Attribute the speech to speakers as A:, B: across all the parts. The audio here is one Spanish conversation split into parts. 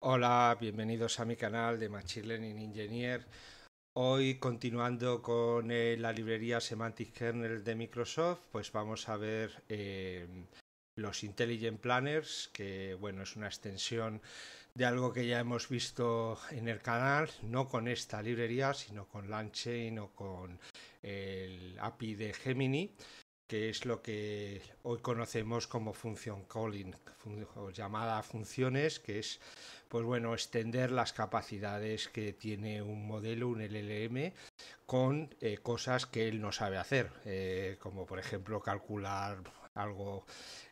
A: Hola, bienvenidos a mi canal de Machine Learning Engineer. Hoy continuando con eh, la librería Semantic Kernel de Microsoft, pues vamos a ver em, los Intelligent Planners, que bueno, es una extensión de algo que ya hemos visto en el canal, no con esta librería, sino con LangChain o con el API de Gemini que es lo que hoy conocemos como función calling, llamada funciones, que es, pues bueno, extender las capacidades que tiene un modelo, un LLM, con eh, cosas que él no sabe hacer, eh, como por ejemplo calcular algo,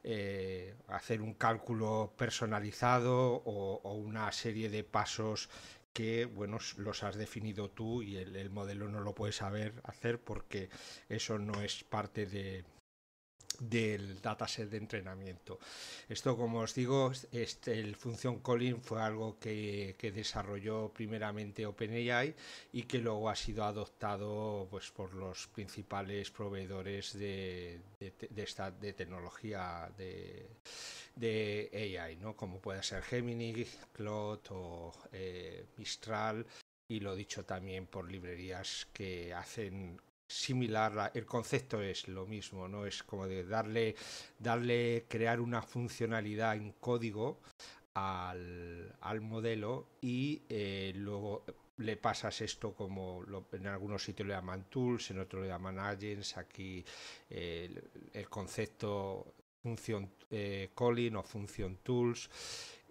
A: eh, hacer un cálculo personalizado o, una serie de pasos que bueno, los has definido tú y el, modelo no lo puedes saber hacer porque eso no es parte de, del dataset de entrenamiento. Esto, como os digo, este, el función Calling fue algo que, desarrolló primeramente OpenAI y que luego ha sido adoptado pues, por los principales proveedores de, de, de esta, de tecnología de de AI, ¿no? Como puede ser Gemini, Claude o eh, Mistral, y lo dicho también por librerías que hacen similar, el concepto es lo mismo, ¿no? Es como de darle, darle, crear una funcionalidad en código al, modelo y eh, luego le pasas esto como lo, en algunos sitios le llaman tools, en otros le llaman agents, aquí eh, el, el concepto función eh, Colin o Function Tools.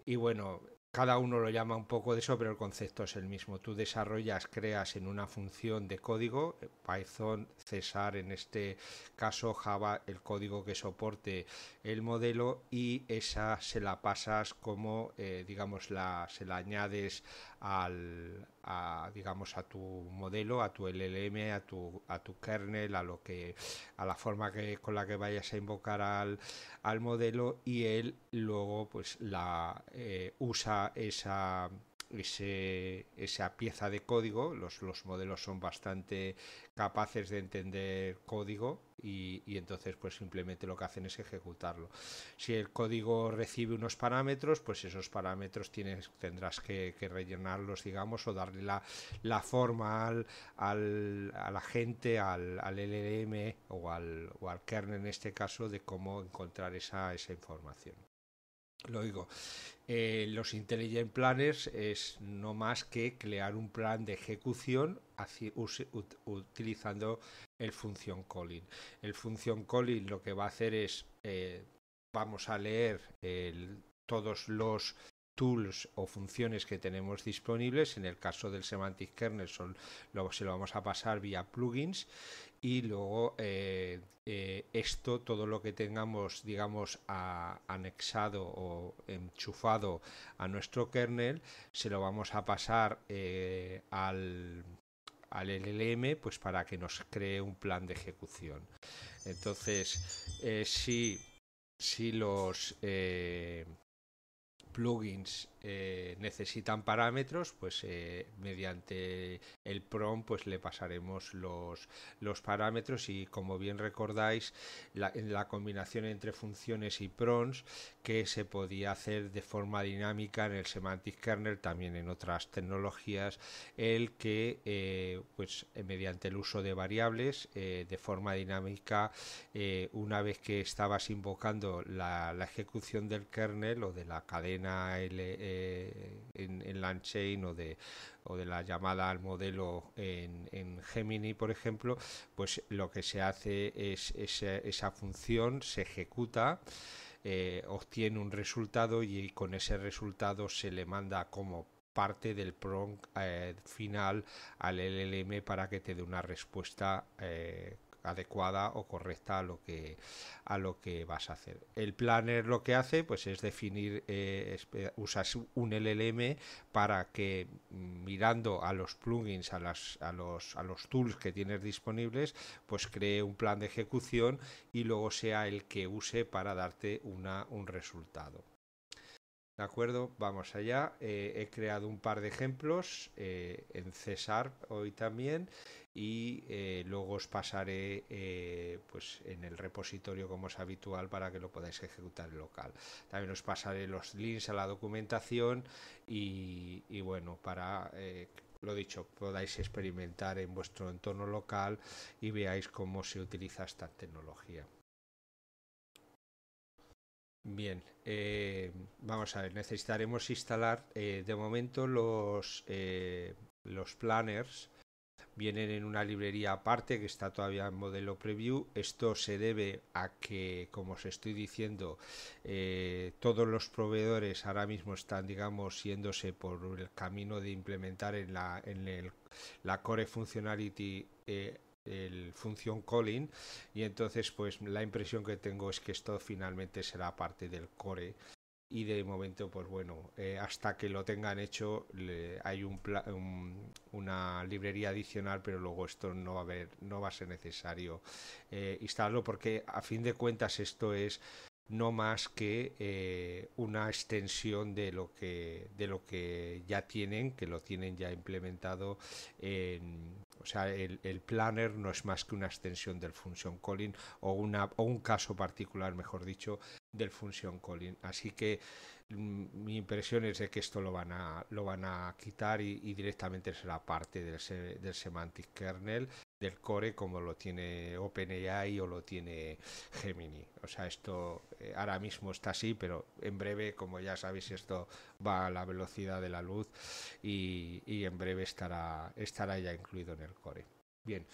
A: Y bueno, cada uno lo llama un poco de eso, pero el concepto es el mismo. Tú desarrollas, creas en una función de código, eh, Python, Cesar en este caso, Java, el código que soporte el modelo y esa se la pasas como, eh, digamos, la, se la añades al, a, digamos, a tu modelo, a tu LLM, a tu, a tu kernel, a lo que, a la forma que, con la que vayas a invocar al, al modelo y él luego pues la eh, usa esa ese, esa pieza de código. Los, los, modelos son bastante capaces de entender código y, entonces pues simplemente lo que hacen es ejecutarlo. Si el código recibe unos parámetros, pues esos parámetros tienes, tendrás que, rellenarlos, digamos, o darle la, forma al, al, agente, al, al o al, o al kernel en este caso de cómo encontrar esa, esa información. Lo digo, eh, los intelligent planners es no más que crear un plan de ejecución utilizando el función calling. El función calling lo que va a hacer es, eh, vamos a leer todos los tools o funciones que tenemos disponibles. En el caso del semantic kernel son, se lo vamos a pasar vía plugins y luego eh, eh, esto, todo lo que tengamos, digamos, anexado o enchufado a nuestro kernel, se lo vamos a pasar eh, al, al LLM pues para que nos cree un plan de ejecución. Entonces, si, si los plugins eh, necesitan parámetros, pues eh, mediante el PROM pues le pasaremos los, parámetros y como bien recordáis la, combinación entre funciones y PROMs que se podía hacer de forma dinámica en el Semantic Kernel, también en otras tecnologías, el que eh, pues mediante el uso de variables de forma dinámica una vez que estabas invocando la, ejecución del kernel o de la cadena en, en chain o de, o de la llamada al modelo en, Gemini, por ejemplo, pues lo que se hace es esa, función se ejecuta. Eh, obtiene un resultado y con ese resultado se le manda como parte del prompt eh, final al LLM para que te dé una respuesta eh, adecuada o correcta a lo que a lo que vas a hacer. El planner lo que hace pues es definir eh, usas un LLM para que mm, mirando a los plugins, a las a los a los tools que tienes disponibles, pues cree un plan de ejecución y luego sea el que use para darte una un resultado. De acuerdo, vamos allá. Eh, he creado un par de ejemplos eh, en César hoy también y eh, luego os pasaré eh, pues, en el repositorio como es habitual para que lo podáis ejecutar en local también os pasaré los links a la documentación y, bueno para eh, lo dicho podáis experimentar en vuestro entorno local y veáis cómo se utiliza esta tecnología Bien, vamos a ver, necesitaremos instalar de momento los, los planners vienen en una librería aparte que está todavía en modelo preview. Esto se debe a que, como os estoy diciendo, eh, todos los proveedores ahora mismo están, digamos, yéndose por el camino de implementar en la, en el, core functionality. Eh, el función calling y entonces pues la impresión que tengo es que esto finalmente será parte del core y de momento, pues bueno, eh, hasta que lo tengan hecho hay un, una librería adicional, pero luego esto no va a, haber, no va a ser necesario eh, instalarlo porque a fin de cuentas esto es no más que eh, una extensión de lo que de lo que ya tienen que lo tienen ya implementado en, o sea, el, el, planner no es más que una extensión del función calling o, una, o un caso particular, mejor dicho, del función calling. Así que Mm, mi impresión es de que esto lo van a, lo van a quitar y, directamente será parte del, del semantic kernel del core como lo tiene OpenAI o lo tiene Gemini. O sea, esto eh, ahora mismo está así, pero en breve, como ya sabéis, esto va a la velocidad de la luz y, y en breve estará, estará ya incluido en el core. Bien,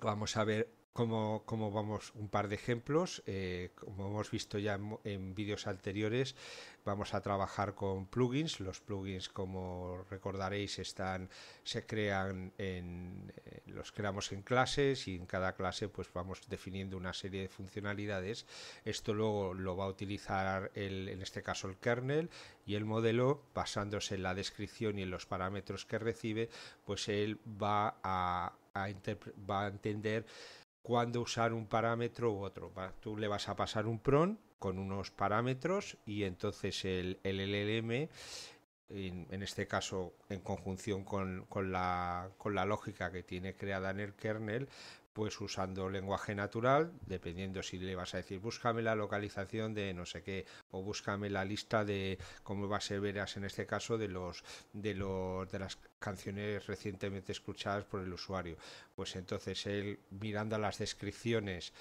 A: vamos a ver como, vamos, un par de ejemplos, eh, como hemos visto ya en, vídeos anteriores, vamos a trabajar con plugins. Los plugins, como recordaréis, están, se crean en, eh, los creamos en clases y en cada clase pues vamos definiendo una serie de funcionalidades. Esto luego lo va a utilizar en este caso el kernel y el modelo, basándose en la descripción y en los parámetros que recibe, pues él va a entender cuándo usar un parámetro u otro. Tú le vas a pasar un PRON con unos parámetros y entonces el, el LLM en, este caso en conjunción con, con, la, con, la, lógica que tiene creada en el kernel, pues usando lenguaje natural, dependiendo si le vas a decir búscame la localización de no sé qué, o búscame la lista de, cómo va a ser veras en este caso, de los de los de las canciones recientemente escuchadas por el usuario. Pues entonces él mirando a las descripciones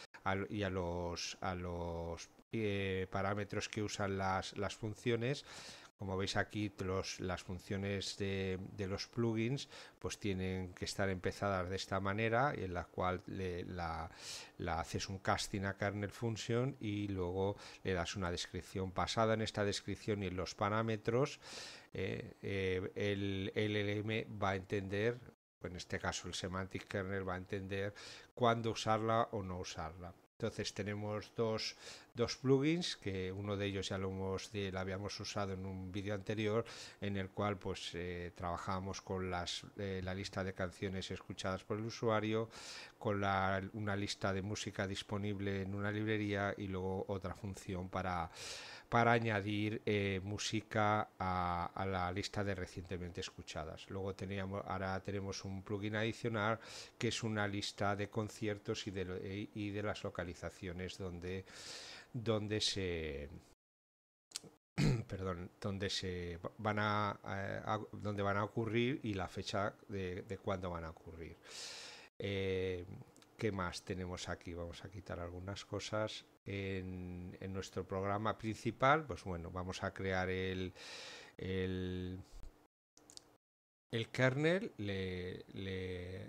A: y a los a los eh, parámetros que usan las, las funciones como veis aquí, las funciones de, los plugins pues tienen que estar empezadas de esta manera, en la cual le, la, haces un casting a kernel function y luego le das una descripción. pasada en esta descripción y en los parámetros, eh, eh, el LLM va a entender, en este caso el semantic kernel va a entender cuándo usarla o no usarla. Entonces tenemos dos, plugins, que uno de ellos ya lo, hemos, habíamos usado en un vídeo anterior, en el cual pues eh, trabajamos con las, eh, la lista de canciones escuchadas por el usuario, con una lista de música disponible en una librería y luego otra función para para añadir eh, música a, la lista de recientemente escuchadas. Luego teníamos, ahora tenemos un plugin adicional que es una lista de conciertos y de, las localizaciones donde, donde se perdón, donde se van a, donde van a ocurrir y la fecha de, cuándo van a ocurrir. Eh, ¿Qué más tenemos aquí? Vamos a quitar algunas cosas en, nuestro programa principal, pues bueno, vamos a crear el, el, kernel, le,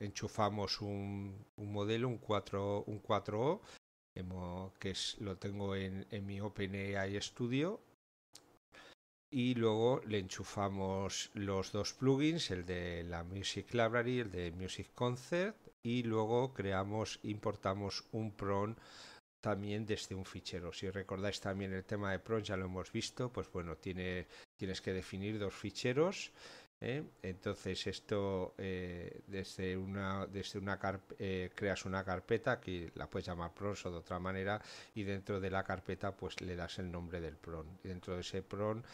A: enchufamos un, un, modelo, un, 4, un 4O, que es, lo tengo en, en mi OpenAI Studio, y luego le enchufamos los dos plugins, el de la Music Library, el de Music Concert, y luego creamos, importamos un PRON también desde un fichero. Si recordáis también el tema de PRON ya lo hemos visto, pues bueno, tiene, tienes que definir dos ficheros. ¿eh? Entonces esto eh, desde una, desde una eh, creas una carpeta que la puedes llamar PRON o de otra manera y dentro de la carpeta pues le das el nombre del PRON. Y dentro de ese PRON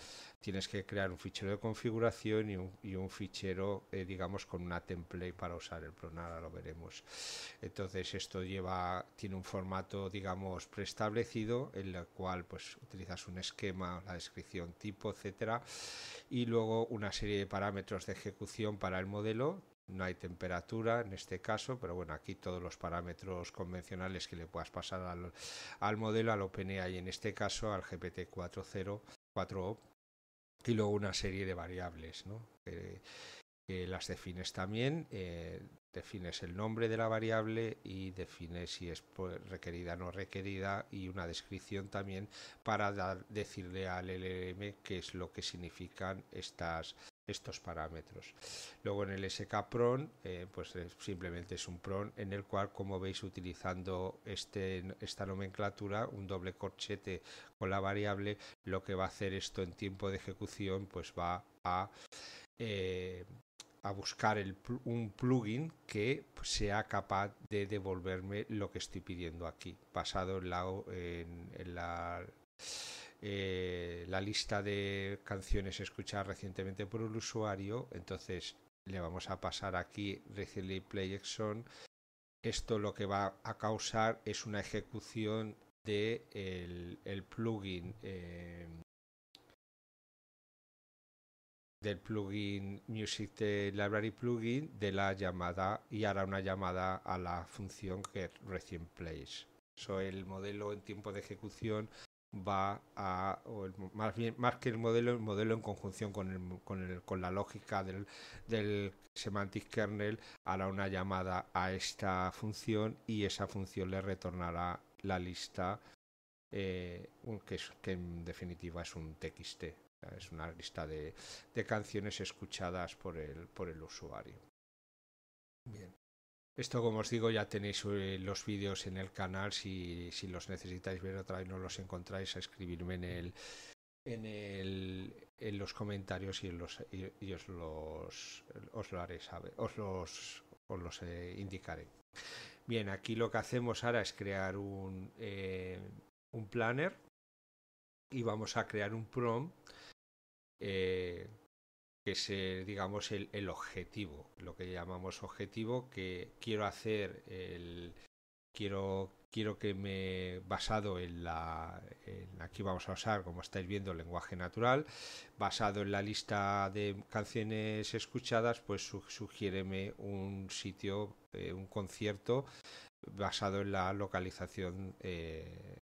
A: tienes que crear un fichero de configuración y un, fichero, eh, digamos, con una template para usar el PRONARA, lo veremos. Entonces esto lleva, tiene un formato, digamos, preestablecido, en el cual pues utilizas un esquema, la descripción, tipo, etcétera, y luego una serie de parámetros de ejecución para el modelo, no hay temperatura en este caso, pero bueno, aquí todos los parámetros convencionales que le puedas pasar al, al modelo, al OpenAI en este caso, al gpt 404 o y luego una serie de variables, que, las defines también, eh, defines el nombre de la variable y defines si es pues, requerida o no requerida y una descripción también para dar, decirle al LLM qué es lo que significan estas, estos parámetros. Luego en el SKPRON, eh, pues simplemente es un PRON en el cual, como veis, utilizando este, esta nomenclatura, un doble corchete con la variable, lo que va a hacer esto en tiempo de ejecución, pues va a, eh, a buscar un plugin que sea capaz de devolverme lo que estoy pidiendo aquí, basado en la eh, la lista de canciones escuchadas recientemente por el usuario. Entonces le vamos a pasar aquí Recently Play Xon. Esto lo que va a causar es una ejecución de el, plugin eh, del plugin Music Library plugin de la llamada y hará una llamada a la función que recién plays. So, el modelo en tiempo de ejecución va a, más, bien, más que el modelo, el modelo en conjunción con, con, el, con la lógica del, del, semantic kernel hará una llamada a esta función y esa función le retornará la lista, eh, que, es, que en definitiva es un txt, es una lista de, de canciones escuchadas por el, por el usuario. Bien. Esto, como os digo, ya tenéis eh, los vídeos en el canal. Si, si los necesitáis ver otra vez, no los encontráis, a escribirme en el, en, el, en los comentarios y, los, y, os los os lo haré os los, os los eh, indicaré. Bien, aquí lo que hacemos ahora es crear un, eh, un planner y vamos a crear un prom que es, eh, digamos, el, objetivo, lo que llamamos objetivo, que quiero hacer el... Quiero, quiero que me, basado en la... aquí vamos a usar, como estáis viendo, lenguaje natural, basado en la lista de canciones escuchadas, pues sugiéreme un sitio, eh, un concierto basado en la localización eh,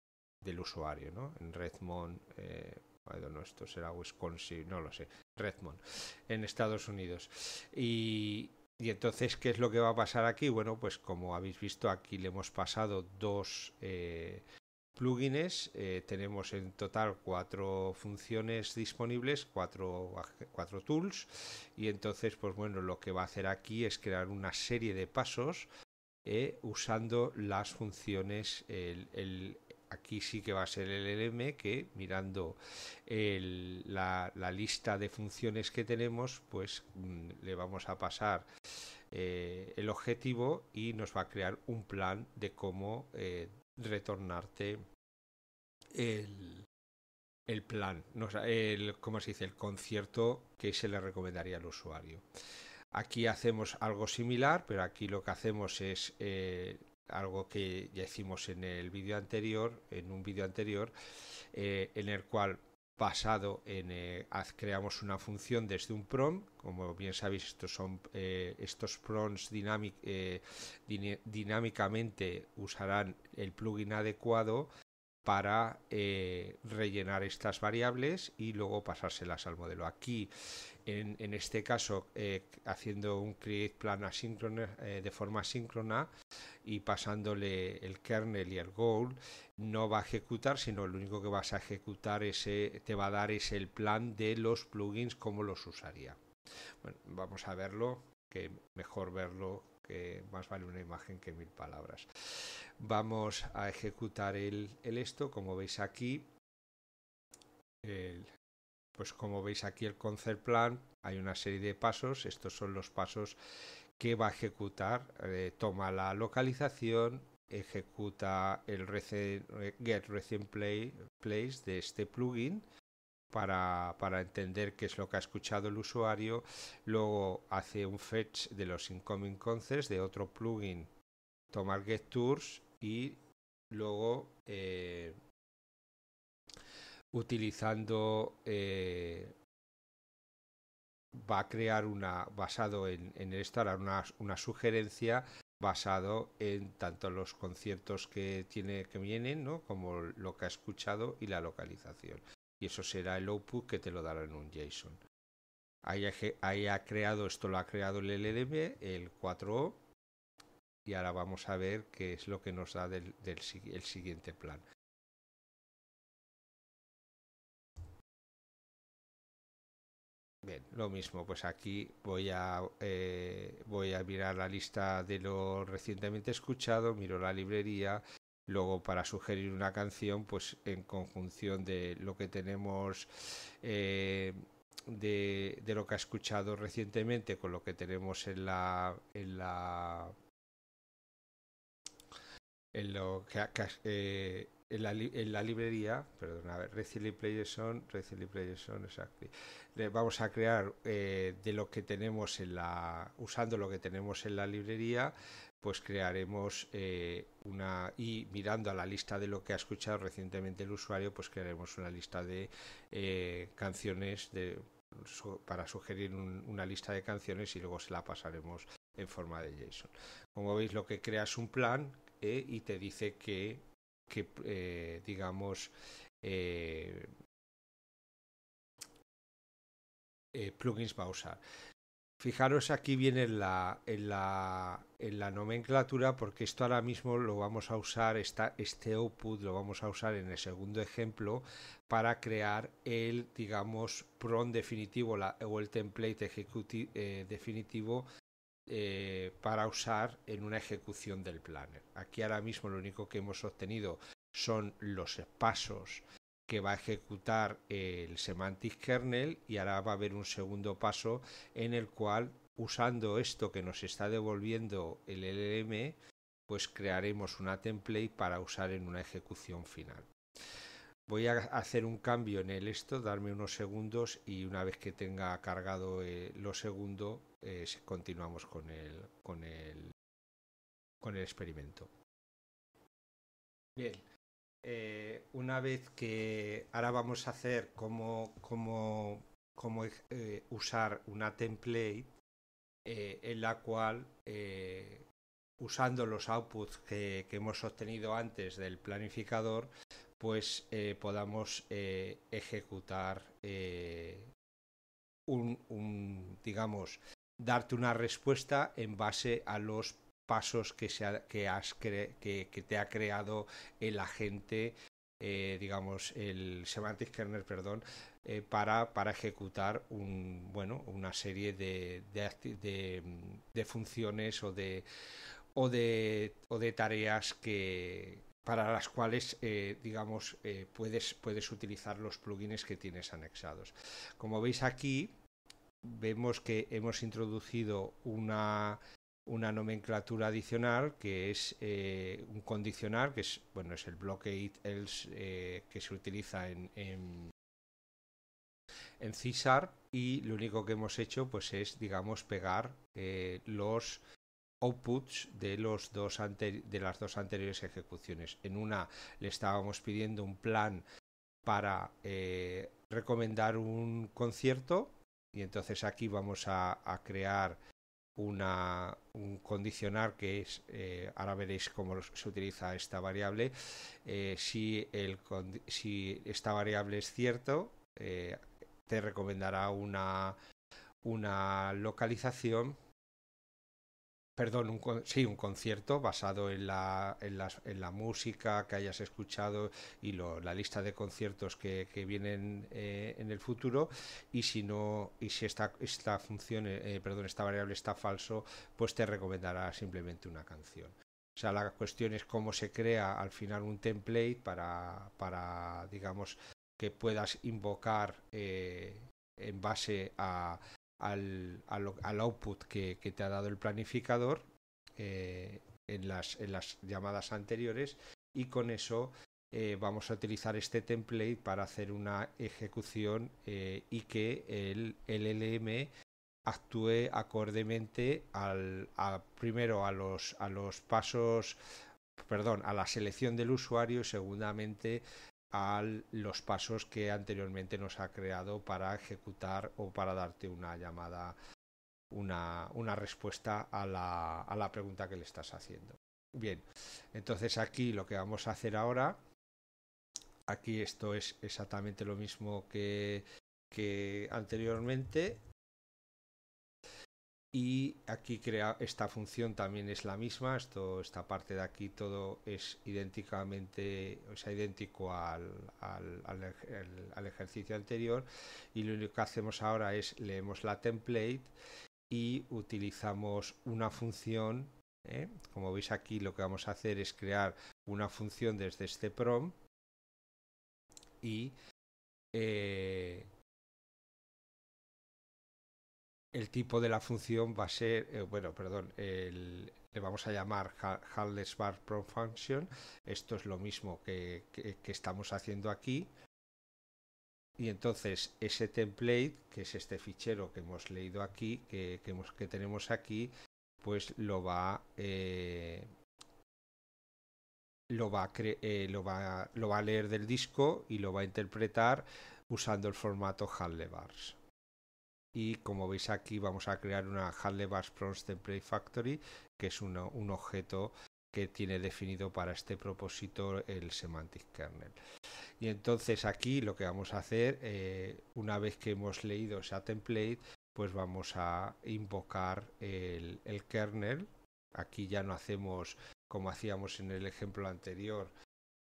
A: del usuario, ¿no? En Redmond, esto será Wisconsin, no lo sé, Redmond, en Estados Unidos. Y, entonces, ¿qué es lo que va a pasar aquí? Bueno, pues como habéis visto, aquí le hemos pasado dos eh, plugins, eh, tenemos en total cuatro funciones disponibles, cuatro, cuatro tools, y entonces, pues bueno, lo que va a hacer aquí es crear una serie de pasos eh, usando las funciones, el, aquí sí que va a ser el LM que mirando la, lista de funciones que tenemos, pues mm, le vamos a pasar eh, el objetivo y nos va a crear un plan de cómo eh, retornarte el, plan, no, el, se dice? El concierto que se le recomendaría al usuario. Aquí hacemos algo similar, pero aquí lo que hacemos es eh, algo que ya hicimos en el vídeo anterior, en un vídeo anterior, eh, en el cual pasado, en eh, creamos una función desde un prom como bien sabéis estos son eh, estos proms dinámicamente usarán el plugin adecuado para rellenar estas variables y luego pasárselas al modelo. Aquí, en, este caso, haciendo un create plan de forma asíncrona, y pasándole el kernel y el goal, no va a ejecutar, sino lo único que vas a ejecutar ese, te va a dar es el plan de los plugins, cómo los usaría. vamos a verlo, que mejor verlo que más vale una imagen que mil palabras. Vamos a ejecutar el, esto, como veis aquí, pues como veis aquí el concept plan, hay una serie de pasos, estos son los pasos que va a ejecutar, eh, toma la localización, ejecuta el recen, eh, get place de este plugin para, para, entender qué es lo que ha escuchado el usuario, luego hace un fetch de los incoming concepts de otro plugin, toma el get tours y luego eh, utilizando va a crear una, basado en, en esto, hará una, sugerencia basado en tanto los conciertos que tiene que vienen, ¿no? como lo que ha escuchado y la localización. Y eso será el output que te lo dará en un JSON. Ahí ha, creado, esto lo ha creado el LLM, el 4O, y ahora vamos a ver qué es lo que nos da del, del el siguiente plan. Lo mismo, pues aquí voy a, eh, voy a mirar la lista de lo recientemente escuchado, miro la librería, luego para sugerir una canción, pues en conjunción de lo que tenemos... Eh, de, lo que ha escuchado recientemente con lo que tenemos en la en la lo que, eh, en la, librería, perdón, a ver, exactly. vamos a crear eh, de lo que tenemos en la, usando lo que tenemos en la librería, pues crearemos eh, una, y mirando a la lista de lo que ha escuchado recientemente el usuario, pues crearemos una lista de eh, canciones de, para sugerir una lista de canciones y luego se la pasaremos en forma de JSON. Como veis, lo que creas un plan y te dice que que, eh, digamos, eh, eh, plugins va a usar. Fijaros aquí viene en la, nomenclatura porque esto ahora mismo lo vamos a usar, esta, este output lo vamos a usar en el segundo ejemplo para crear el, digamos, pron definitivo o el template ejecutivo definitivo eh, para usar en una ejecución del planner. Aquí ahora mismo lo único que hemos obtenido son los pasos que va a ejecutar el semantic kernel y ahora va a haber un segundo paso en el cual usando esto que nos está devolviendo el LLM pues crearemos una template para usar en una ejecución final. Voy a hacer un cambio en el esto, darme unos segundos y una vez que tenga cargado eh, lo segundo, eh, continuamos con el, con, el, con el experimento. Bien, eh, una vez que ahora vamos a hacer cómo, usar una template en la cual usando los outputs que, hemos obtenido antes del planificador, pues eh, podamos eh, ejecutar eh, un, digamos, darte una respuesta en base a los pasos que, que, has que, te ha creado el agente, digamos, el semantic kernel, perdón, para, ejecutar un, bueno, una serie de, de funciones o de, o de, o de tareas que, para las cuales, eh, digamos, eh, puedes, puedes utilizar los plugins que tienes anexados. Como veis aquí, vemos que hemos introducido una, una nomenclatura adicional que es eh, un condicional, que es, bueno, es el bloque it else que se utiliza en, en, en CISAR y lo único que hemos hecho pues es, digamos, pegar los outputs de, los dos de las dos anteriores ejecuciones. En una le estábamos pidiendo un plan para eh, recomendar un concierto y entonces aquí vamos a, crear una, un condicionar que es, eh, ahora veréis cómo se utiliza esta variable, eh, si, esta variable es cierto, te recomendará una localización perdón, un, sí, un concierto basado en la, en, música que hayas escuchado y la lista de conciertos que, vienen eh, en el futuro y si no y si esta esta función eh, eh, perdón esta variable está falso pues te recomendará simplemente una canción o sea la cuestión es cómo se crea al final un template para digamos que puedas invocar eh, en base a, al, output que, te ha dado el planificador eh, en, las, llamadas anteriores y con eso eh, vamos a utilizar este template para hacer una ejecución eh, y que el LLM actúe acordemente al, a, primero a los, a los pasos, perdón, a la selección del usuario y segundamente los pasos que anteriormente nos ha creado para ejecutar o para darte una llamada, una, una respuesta a la, a la pregunta que le estás haciendo. Bien, entonces aquí lo que vamos a hacer ahora, aquí esto es exactamente lo mismo que, que anteriormente, y aquí crea esta función también es la misma esto esta parte de aquí todo es idénticamente idéntico al, ejercicio anterior y lo único que hacemos ahora es leemos la template y utilizamos una función ¿eh? como veis aquí lo que vamos a hacer es crear una función desde este prom y eh, el tipo de la función va a ser, eh, bueno, perdón, le vamos a llamar Harless Function. Esto es lo mismo que, estamos haciendo aquí. Y entonces ese template, que es este fichero que hemos leído aquí, que, tenemos aquí, pues eh, eh, lo va, lo, va a leer del disco y lo va a interpretar usando el formato HalleBars y como veis aquí vamos a crear una Handlebars Prompts Template Factory que es un objeto que tiene definido para este propósito el semantic kernel y entonces aquí lo que vamos a hacer eh, una vez que hemos leído esa template pues vamos a invocar el kernel aquí ya no hacemos como hacíamos en el ejemplo anterior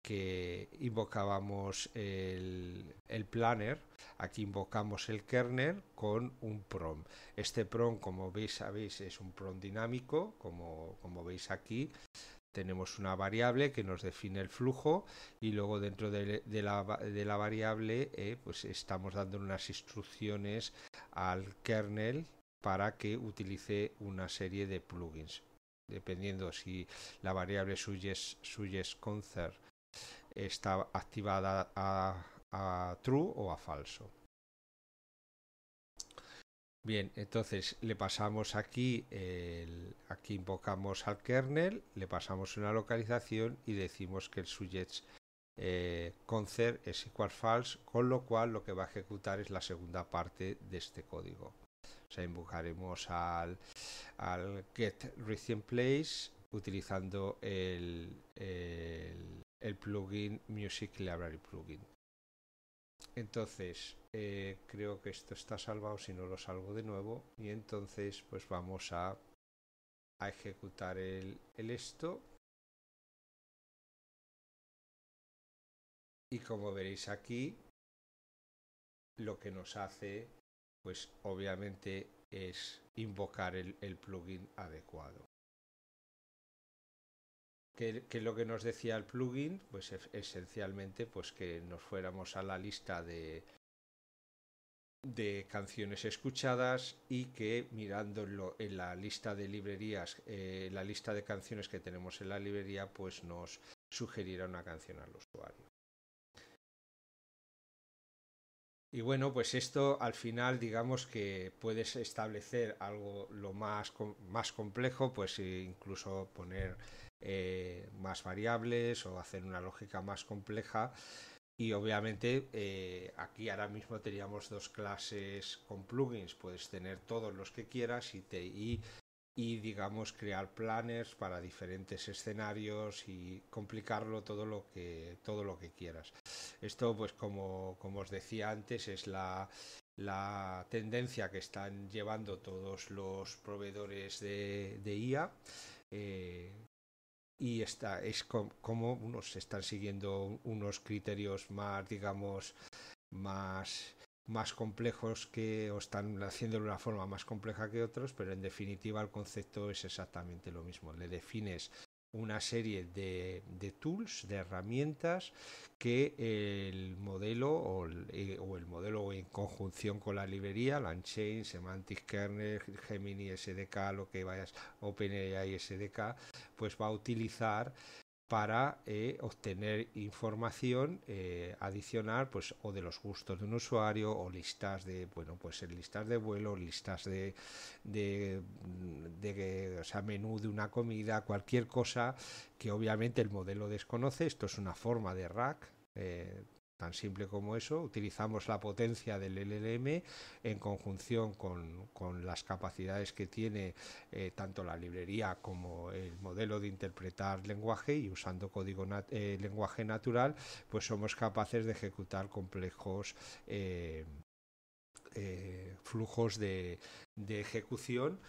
A: que invocábamos el, planner, aquí invocamos el kernel con un prom. Este prom, como veis, sabéis, es un prom dinámico, como, veis aquí, tenemos una variable que nos define el flujo y luego dentro de, la, variable eh, pues estamos dando unas instrucciones al kernel para que utilice una serie de plugins. Dependiendo si la variable suyes está activada a, true o a falso. Bien, entonces le pasamos aquí, aquí invocamos al kernel, le pasamos una localización y decimos que el sujet eh, concert es igual false, con lo cual lo que va a ejecutar es la segunda parte de este código. O sea, invocaremos al, al get place utilizando el el plugin Music Library Plugin. Entonces, eh, creo que esto está salvado si no lo salgo de nuevo. Y entonces, pues vamos a, a ejecutar el, esto. Y como veréis aquí, lo que nos hace, pues obviamente es invocar el plugin adecuado que, que, lo que nos decía el plugin, pues esencialmente pues que nos fuéramos a la lista de, de canciones escuchadas y que mirándolo en la lista de librerías, eh, la lista de canciones que tenemos en la librería, pues nos sugeriera una canción al usuario. Y bueno, pues esto al final digamos que puedes establecer algo lo más, más complejo, pues e incluso poner eh, más variables o hacer una lógica más compleja. Y obviamente eh, aquí ahora mismo teníamos dos clases con plugins, puedes tener todos los que quieras y, digamos crear planners para diferentes escenarios y complicarlo todo lo que, todo lo que quieras. Esto pues como, como os decía antes es la, la tendencia que están llevando todos los proveedores de, IA. Eh, y está, es como unos están siguiendo unos criterios más, digamos, más, más complejos que o están haciéndolo de una forma más compleja que otros, pero en definitiva el concepto es exactamente lo mismo. Le defines una serie de, tools, de herramientas que el modelo o el, eh, o el, modelo en conjunción con la librería, Lanchain, Semantic Kernel, Gemini SDK, lo que vayas, OpenAI SDK, pues va a utilizar para eh, obtener información eh, adicional pues o de los gustos de un usuario o listas de bueno pues listas de vuelo listas de, de, menú de una comida cualquier cosa que obviamente el modelo desconoce esto es una forma de rack eh, tan simple como eso, utilizamos la potencia del LLM en conjunción con, las capacidades que tiene eh, tanto la librería como el modelo de interpretar lenguaje y usando código eh, lenguaje natural, pues somos capaces de ejecutar complejos eh, flujos de ejecución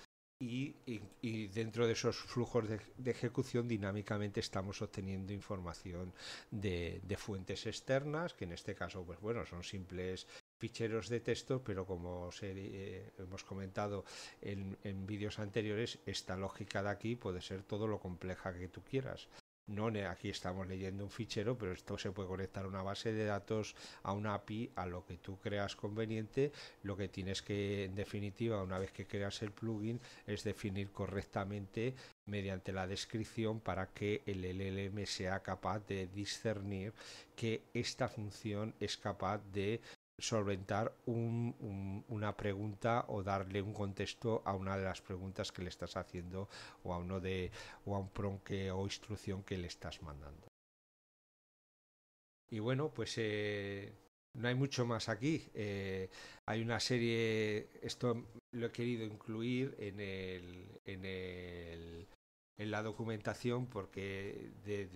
A: y, dentro de esos flujos de, ejecución dinámicamente estamos obteniendo información de, fuentes externas, que en este caso, pues bueno, son simples ficheros de texto, pero como eh, hemos comentado en vídeos anteriores, esta lógica de aquí puede ser todo lo compleja que tú quieras. No, aquí estamos leyendo un fichero, pero esto se puede conectar a una base de datos, a una API, a lo que tú creas conveniente. Lo que tienes que, en definitiva, una vez que creas el plugin, es definir correctamente mediante la descripción para que el LLM sea capaz de discernir que esta función es capaz de solventar una pregunta o darle un contexto a una de las preguntas que le estás haciendo o a uno de o a un pronque o instrucción que le estás mandando y bueno pues eh, no hay mucho más aquí eh, hay una serie esto lo he querido incluir en el en el en la documentación porque de,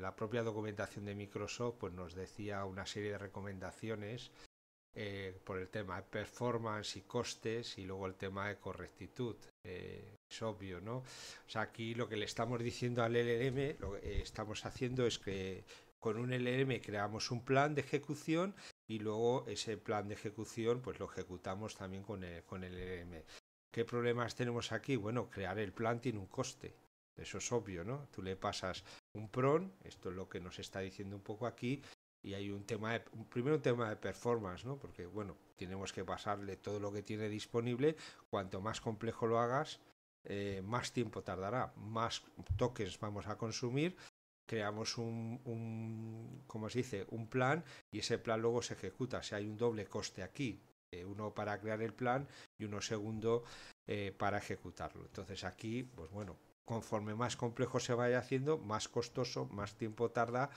A: la propia documentación de Microsoft pues nos decía una serie de recomendaciones eh, por el tema de performance y costes y luego el tema de correctitud. Eh, es obvio, ¿no? O sea, aquí lo que le estamos diciendo al LLM, lo que estamos haciendo es que con un LLM creamos un plan de ejecución y luego ese plan de ejecución pues lo ejecutamos también con el, con el LLM. ¿Qué problemas tenemos aquí? Bueno, crear el plan tiene un coste. Eso es obvio, ¿no? Tú le pasas un PRON, esto es lo que nos está diciendo un poco aquí, y hay un tema de, primero un tema de performance, ¿no? Porque bueno, tenemos que pasarle todo lo que tiene disponible, cuanto más complejo lo hagas, eh, más tiempo tardará, más tokens vamos a consumir, creamos un, ¿cómo se dice? un plan y ese plan luego se ejecuta, o sea, hay un doble coste aquí, eh, uno para crear el plan y uno segundo eh, para ejecutarlo. Entonces aquí, pues bueno, conforme más complejo se vaya haciendo, más costoso, más tiempo tarda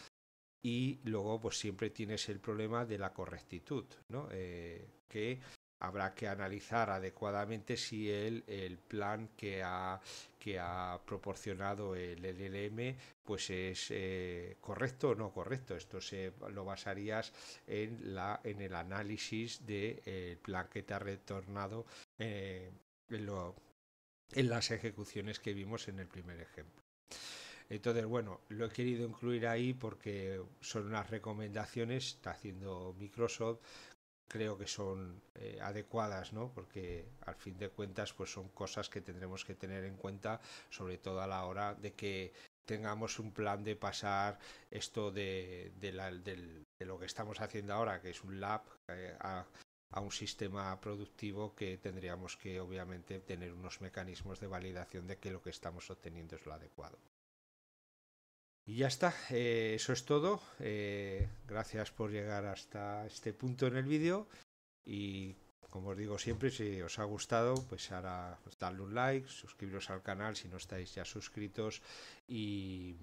A: y luego pues siempre tienes el problema de la correctitud, ¿no? Eh, que habrá que analizar adecuadamente si el, plan que ha, que ha proporcionado el LLM pues es eh, correcto o no correcto. Esto se lo basarías en, la, en el análisis del de, eh, plan que te ha retornado eh, en, en las ejecuciones que vimos en el primer ejemplo. Entonces, bueno, lo he querido incluir ahí porque son unas recomendaciones, está haciendo Microsoft creo que son eh, adecuadas, ¿no? Porque al fin de cuentas, pues son cosas que tendremos que tener en cuenta, sobre todo a la hora de que tengamos un plan de pasar esto de, lo que estamos haciendo ahora, que es un lab, eh, a un sistema productivo que tendríamos que obviamente tener unos mecanismos de validación de que lo que estamos obteniendo es lo adecuado. Y ya está, eh, eso es todo. Eh, gracias por llegar hasta este punto en el vídeo. Y como os digo siempre, si os ha gustado, pues ahora pues darle un like, suscribiros al canal si no estáis ya suscritos y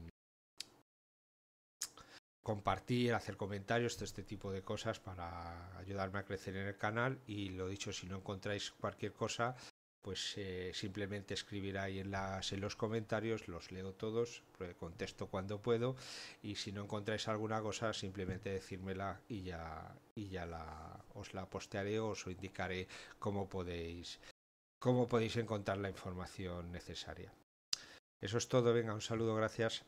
A: compartir, hacer comentarios, todo este tipo de cosas para ayudarme a crecer en el canal. Y lo dicho, si no encontráis cualquier cosa, pues eh, simplemente escribir ahí en, en los comentarios, los leo todos, pues, contesto cuando puedo y si no encontráis alguna cosa simplemente decírmela y ya, y ya os la postearé o os indicaré cómo podéis, cómo podéis encontrar la información necesaria. Eso es todo, venga, un saludo, gracias.